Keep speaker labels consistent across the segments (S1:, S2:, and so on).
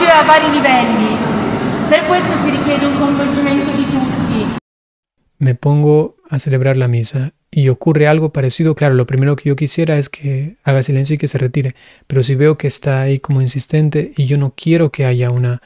S1: un Me pongo a celebrar la misa y ocurre algo parecido, claro, lo primero que yo quisiera es que haga silencio y que se retire, pero si veo que está ahí como insistente y yo no quiero que haya una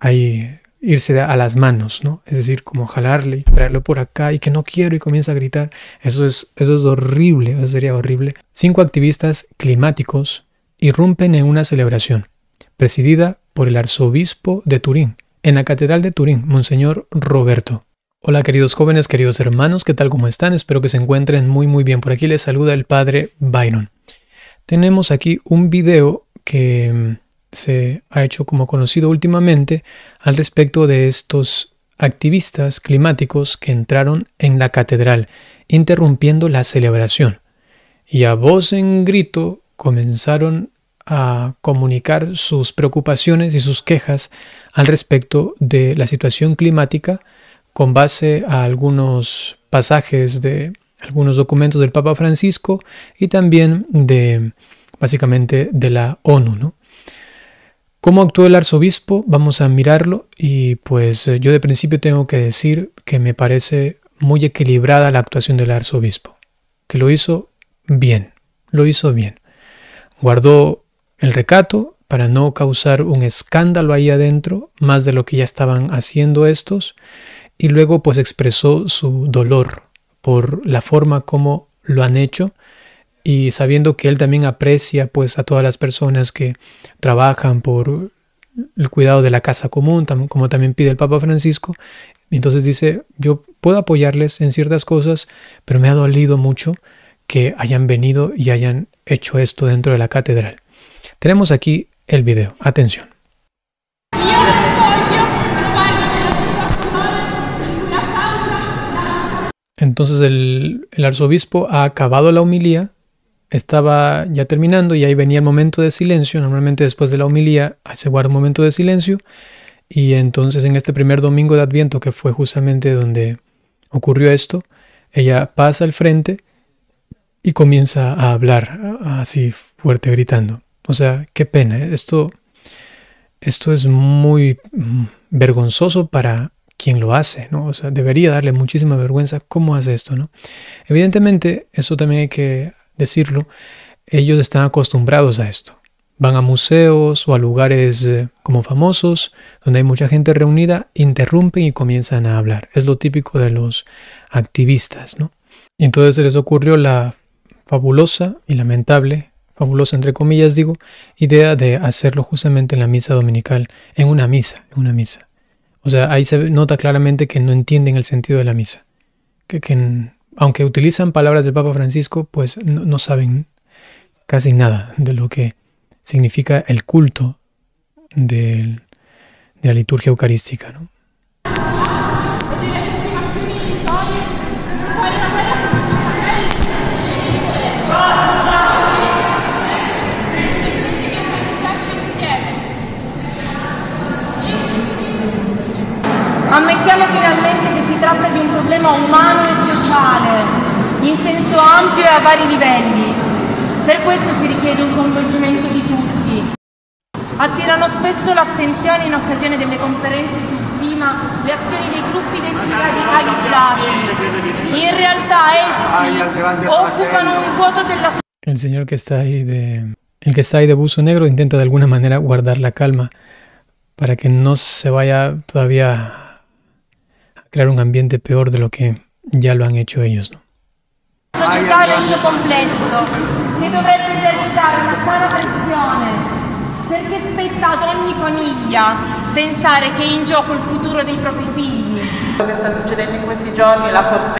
S1: ahí irse a las manos, ¿no? Es decir, como jalarle y traerlo por acá y que no quiero y comienza a gritar. Eso es, eso es horrible, eso sería horrible. Cinco activistas climáticos irrumpen en una celebración, presidida el arzobispo de Turín, en la Catedral de Turín, Monseñor Roberto. Hola queridos jóvenes, queridos hermanos, ¿qué tal? ¿Cómo están? Espero que se encuentren muy muy bien. Por aquí les saluda el padre Byron. Tenemos aquí un video que mm, se ha hecho como conocido últimamente al respecto de estos activistas climáticos que entraron en la catedral, interrumpiendo la celebración. Y a voz en grito comenzaron a comunicar sus preocupaciones y sus quejas al respecto de la situación climática con base a algunos pasajes de algunos documentos del Papa Francisco y también de básicamente de la ONU. ¿no? ¿Cómo actuó el arzobispo? Vamos a mirarlo y pues eh, yo de principio tengo que decir que me parece muy equilibrada la actuación del arzobispo, que lo hizo bien, lo hizo bien. Guardó el recato, para no causar un escándalo ahí adentro, más de lo que ya estaban haciendo estos, y luego pues expresó su dolor por la forma como lo han hecho y sabiendo que él también aprecia pues a todas las personas que trabajan por el cuidado de la casa común, como también pide el Papa Francisco, entonces dice, yo puedo apoyarles en ciertas cosas, pero me ha dolido mucho que hayan venido y hayan hecho esto dentro de la catedral. Tenemos aquí el video. Atención. Entonces el, arzobispo ha acabado la homilía, estaba ya terminando y ahí venía el momento de silencio. Normalmente después de la homilía se guarda un momento de silencio y entonces en este primer domingo de Adviento, que fue justamente donde ocurrió esto, ella pasa al frente y comienza a hablar así fuerte gritando. O sea, qué pena. ¿eh? Esto, esto es muy mm, vergonzoso para quien lo hace, ¿no? O sea, debería darle muchísima vergüenza cómo hace esto, ¿no? Evidentemente, eso también hay que decirlo, ellos están acostumbrados a esto. Van a museos o a lugares eh, como famosos, donde hay mucha gente reunida, interrumpen y comienzan a hablar. Es lo típico de los activistas, ¿no? Y entonces se les ocurrió la fabulosa y lamentable Fabuloso, entre comillas digo, idea de hacerlo justamente en la misa dominical, en una misa, en una misa. O sea, ahí se nota claramente que no entienden el sentido de la misa. Que, que aunque utilizan palabras del Papa Francisco, pues no, saben casi nada de lo que significa el culto de la liturgia eucarística. ¿no? a vari livelli. Per questo si richiede un coinvolgimento di tutti. Attirano spesso l'attenzione in occasione delle conferenze sul clima le azioni dei gruppi dei radicalizzati. In realtà essi occupano un vuoto della società. El señor que está ahí de el que está ahí de buzo negro intenta de alguna manera guardar la calma para que no se vaya todavía a crear un ambiente peor de lo que ya lo han hecho ellos, ¿no? que dovrebbe esercitare una ogni futuro dei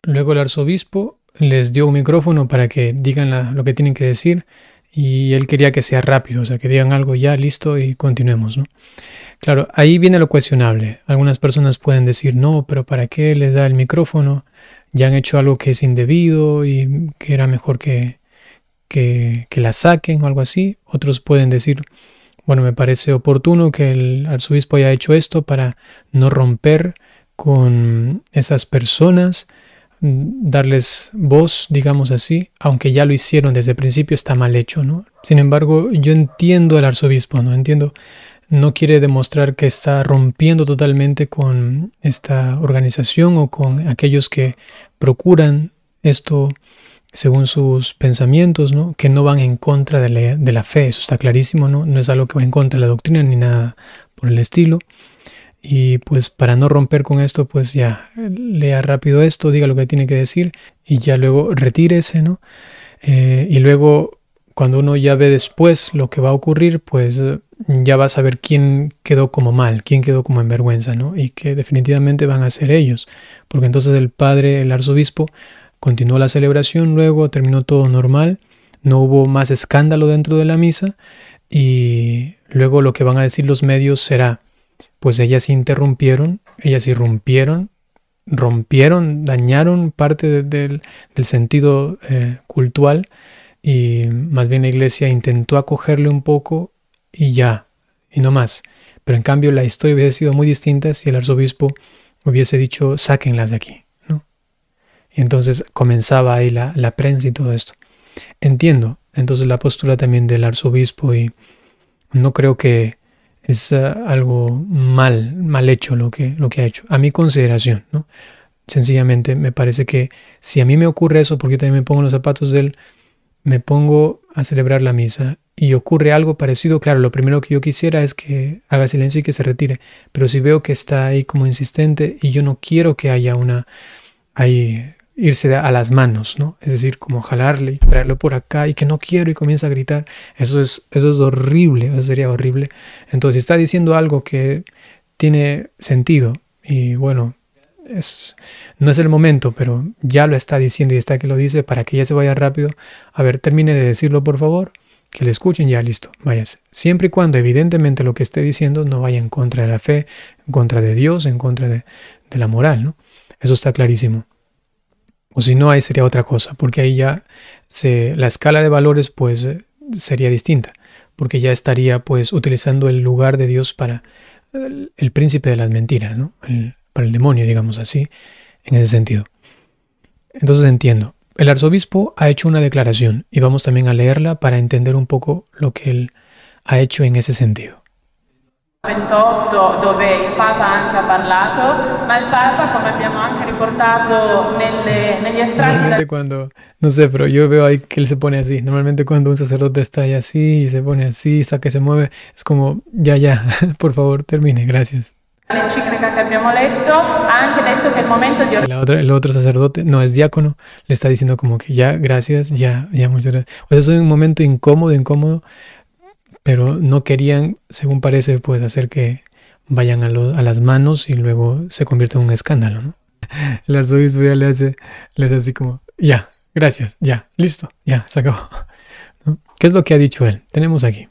S1: Luego el arzobispo les dio un micrófono para que digan lo que tienen que decir y él quería que sea rápido, o sea, que digan algo ya, listo y continuemos, ¿no? Claro, ahí viene lo cuestionable. Algunas personas pueden decir, no, pero ¿para qué les da el micrófono? ya han hecho algo que es indebido y que era mejor que, que, la saquen o algo así. Otros pueden decir, bueno, me parece oportuno que el arzobispo haya hecho esto para no romper con esas personas, darles voz, digamos así, aunque ya lo hicieron desde el principio, está mal hecho, ¿no? Sin embargo, yo entiendo al arzobispo, ¿no? Entiendo no quiere demostrar que está rompiendo totalmente con esta organización o con aquellos que procuran esto según sus pensamientos, ¿no? que no van en contra de la, fe, eso está clarísimo, ¿no? no es algo que va en contra de la doctrina ni nada por el estilo. Y pues para no romper con esto, pues ya lea rápido esto, diga lo que tiene que decir y ya luego retírese, ¿no? Eh, y luego cuando uno ya ve después lo que va a ocurrir, pues ya vas a ver quién quedó como mal, quién quedó como en vergüenza, ¿no? Y que definitivamente van a ser ellos, porque entonces el padre, el arzobispo, continuó la celebración, luego terminó todo normal, no hubo más escándalo dentro de la misa y luego lo que van a decir los medios será, pues ellas interrumpieron, ellas irrumpieron, rompieron, dañaron parte del, sentido eh, cultural y más bien la iglesia intentó acogerle un poco y ya, y no más. Pero en cambio la historia hubiese sido muy distinta si el arzobispo hubiese dicho, sáquenlas de aquí. ¿no? Y entonces comenzaba ahí la, prensa y todo esto. Entiendo entonces la postura también del arzobispo y no creo que es eh, algo mal, mal hecho lo que, lo que ha hecho. A mi consideración, ¿no? Sencillamente me parece que si a mí me ocurre eso, porque yo también me pongo los zapatos del me pongo a celebrar la misa y ocurre algo parecido, claro, lo primero que yo quisiera es que haga silencio y que se retire, pero si veo que está ahí como insistente y yo no quiero que haya una ahí irse a las manos, ¿no? Es decir, como jalarle y traerlo por acá y que no quiero y comienza a gritar, eso es eso es horrible, eso sería horrible. Entonces, está diciendo algo que tiene sentido y bueno, es, no es el momento, pero ya lo está diciendo y está que lo dice para que ya se vaya rápido. A ver, termine de decirlo, por favor. Que le escuchen ya, listo, váyase. Siempre y cuando, evidentemente, lo que esté diciendo no vaya en contra de la fe, en contra de Dios, en contra de, la moral, ¿no? Eso está clarísimo. O si no, ahí sería otra cosa, porque ahí ya se, la escala de valores, pues, sería distinta, porque ya estaría, pues, utilizando el lugar de Dios para el, príncipe de las mentiras, ¿no? para el demonio, digamos así, en ese sentido. Entonces entiendo. El arzobispo ha hecho una declaración y vamos también a leerla para entender un poco lo que él ha hecho en ese sentido. 28 dove il Papa ha parlato, ma il Papa, come abbiamo anche riportato nelle, Normalmente cuando, no sé, pero yo veo ahí que él se pone así, normalmente cuando un sacerdote está ahí así y se pone así, hasta que se mueve, es como, ya, ya, por favor, termine, gracias encíclica que habíamos leído, ha anche que el momento otro sacerdote, no, es diácono, le está diciendo como que ya, gracias, ya, ya, muchas gracias. O sea, es un momento incómodo, incómodo, pero no querían, según parece, pues hacer que vayan a, las manos y luego se convierte en un escándalo, ¿no? El arzobispo ya le hace, le así como, ya, gracias, ya, listo, ya, se acabó. ¿Qué es lo que ha dicho él? Tenemos aquí.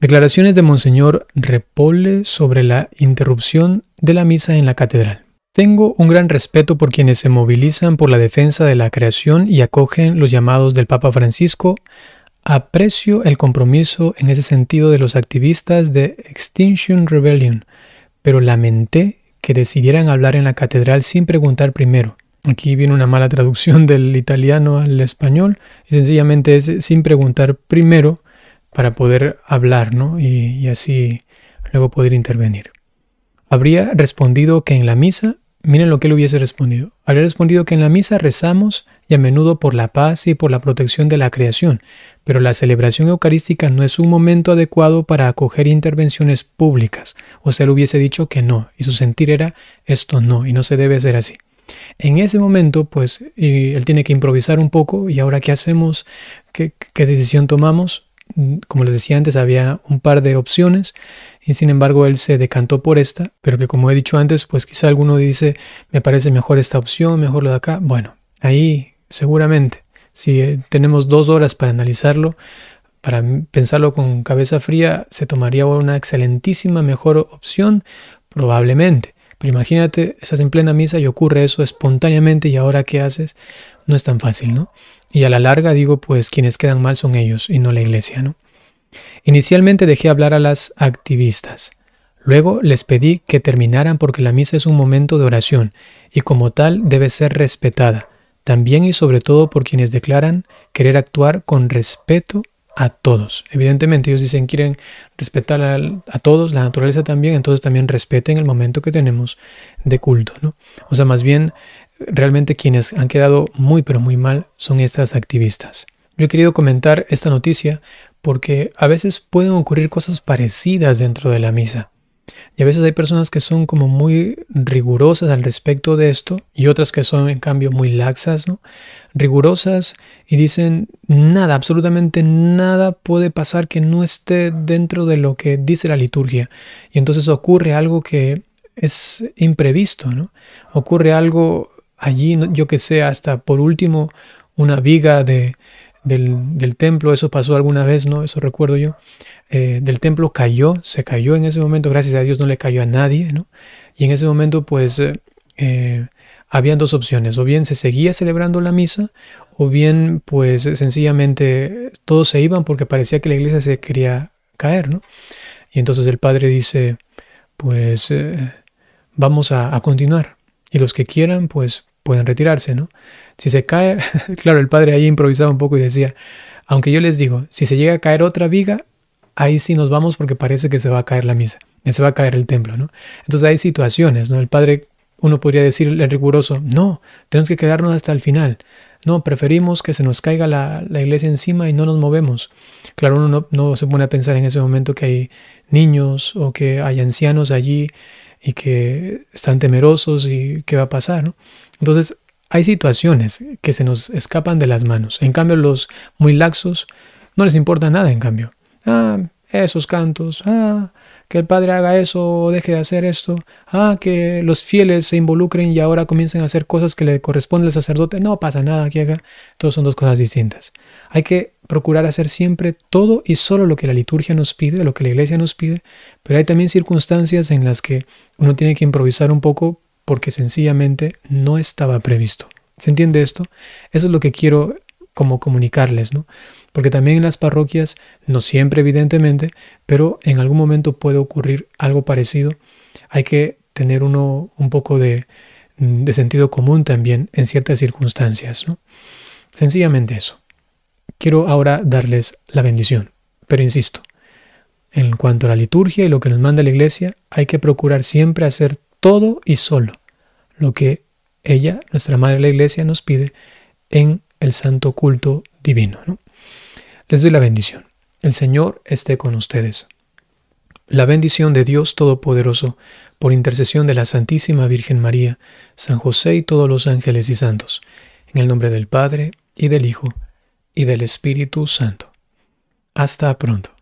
S1: Declaraciones de Monseñor Repole sobre la interrupción de la misa en la catedral. Tengo un gran respeto por quienes se movilizan por la defensa de la creación y acogen los llamados del Papa Francisco. Aprecio el compromiso en ese sentido de los activistas de Extinction Rebellion, pero lamenté que decidieran hablar en la catedral sin preguntar primero. Aquí viene una mala traducción del italiano al español y sencillamente es sin preguntar primero para poder hablar ¿no? y, así luego poder intervenir. Habría respondido que en la misa, miren lo que él hubiese respondido, habría respondido que en la misa rezamos y a menudo por la paz y por la protección de la creación, pero la celebración eucarística no es un momento adecuado para acoger intervenciones públicas, o sea, él hubiese dicho que no, y su sentir era esto no, y no se debe hacer así. En ese momento, pues, él tiene que improvisar un poco, y ahora qué hacemos, qué, qué decisión tomamos, como les decía antes, había un par de opciones y sin embargo él se decantó por esta, pero que como he dicho antes, pues quizá alguno dice, me parece mejor esta opción, mejor lo de acá. Bueno, ahí seguramente, si eh, tenemos dos horas para analizarlo, para pensarlo con cabeza fría, se tomaría una excelentísima mejor opción, probablemente. Pero imagínate, estás en plena misa y ocurre eso espontáneamente y ahora qué haces, no es tan fácil, ¿no? Y a la larga digo, pues quienes quedan mal son ellos y no la iglesia, ¿no? Inicialmente dejé hablar a las activistas. Luego les pedí que terminaran porque la misa es un momento de oración y como tal debe ser respetada, también y sobre todo por quienes declaran querer actuar con respeto a todos. Evidentemente ellos dicen quieren respetar a, todos, la naturaleza también, entonces también respeten el momento que tenemos de culto. ¿no? O sea, más bien realmente quienes han quedado muy pero muy mal son estas activistas. Yo he querido comentar esta noticia porque a veces pueden ocurrir cosas parecidas dentro de la misa. Y a veces hay personas que son como muy rigurosas al respecto de esto y otras que son en cambio muy laxas, ¿no? Rigurosas y dicen nada, absolutamente nada puede pasar que no esté dentro de lo que dice la liturgia. Y entonces ocurre algo que es imprevisto, ¿no? Ocurre algo allí, yo que sé, hasta por último, una viga de, del, templo, eso pasó alguna vez, ¿no? Eso recuerdo yo. Eh, del templo cayó, se cayó en ese momento, gracias a Dios no le cayó a nadie, ¿no? Y en ese momento, pues, había eh, eh, habían dos opciones, o bien se seguía celebrando la misa, o bien, pues, sencillamente todos se iban porque parecía que la iglesia se quería caer, ¿no? Y entonces el padre dice, pues, vamos a continuar. Y los que quieran, pues, pueden retirarse, ¿no? Si se cae, claro, el padre ahí improvisaba un poco y decía, aunque yo les digo, si se llega a caer otra viga, ahí sí nos vamos porque parece que se va a caer la misa, se va a caer el templo, ¿no? Entonces hay situaciones, ¿no? El padre, uno podría decirle riguroso, no, tenemos que quedarnos hasta el final. No, preferimos que se nos caiga la, iglesia encima y no nos movemos. Claro, uno no, no se pone a pensar en ese momento que hay niños o que hay ancianos allí y que están temerosos y qué va a pasar. Entonces, hay situaciones que se nos escapan de las manos. En cambio, los muy laxos no les importa nada, en cambio. Ah, esos cantos, ah, que el padre haga eso o deje de hacer esto, ah, que los fieles se involucren y ahora comiencen a hacer cosas que le corresponde al sacerdote, no pasa nada que haga? todos son dos cosas distintas. Hay que procurar hacer siempre todo y solo lo que la liturgia nos pide, lo que la iglesia nos pide, pero hay también circunstancias en las que uno tiene que improvisar un poco porque sencillamente no estaba previsto. ¿Se entiende esto? Eso es lo que quiero como comunicarles, ¿no? Porque también en las parroquias, no siempre evidentemente, pero en algún momento puede ocurrir algo parecido. Hay que tener uno un poco de, mm, de sentido común también en ciertas circunstancias, ¿no? Sencillamente eso. Quiero ahora darles la bendición, pero insisto, en cuanto a la liturgia y lo que nos manda la iglesia, hay que procurar siempre hacer todo y solo lo que ella, nuestra Madre la Iglesia, nos pide en el santo culto divino. Les doy la bendición. El Señor esté con ustedes. La bendición de Dios Todopoderoso, por intercesión de la Santísima Virgen María, San José y todos los ángeles y santos, en el nombre del Padre, y del Hijo, y del Espíritu Santo. Hasta pronto.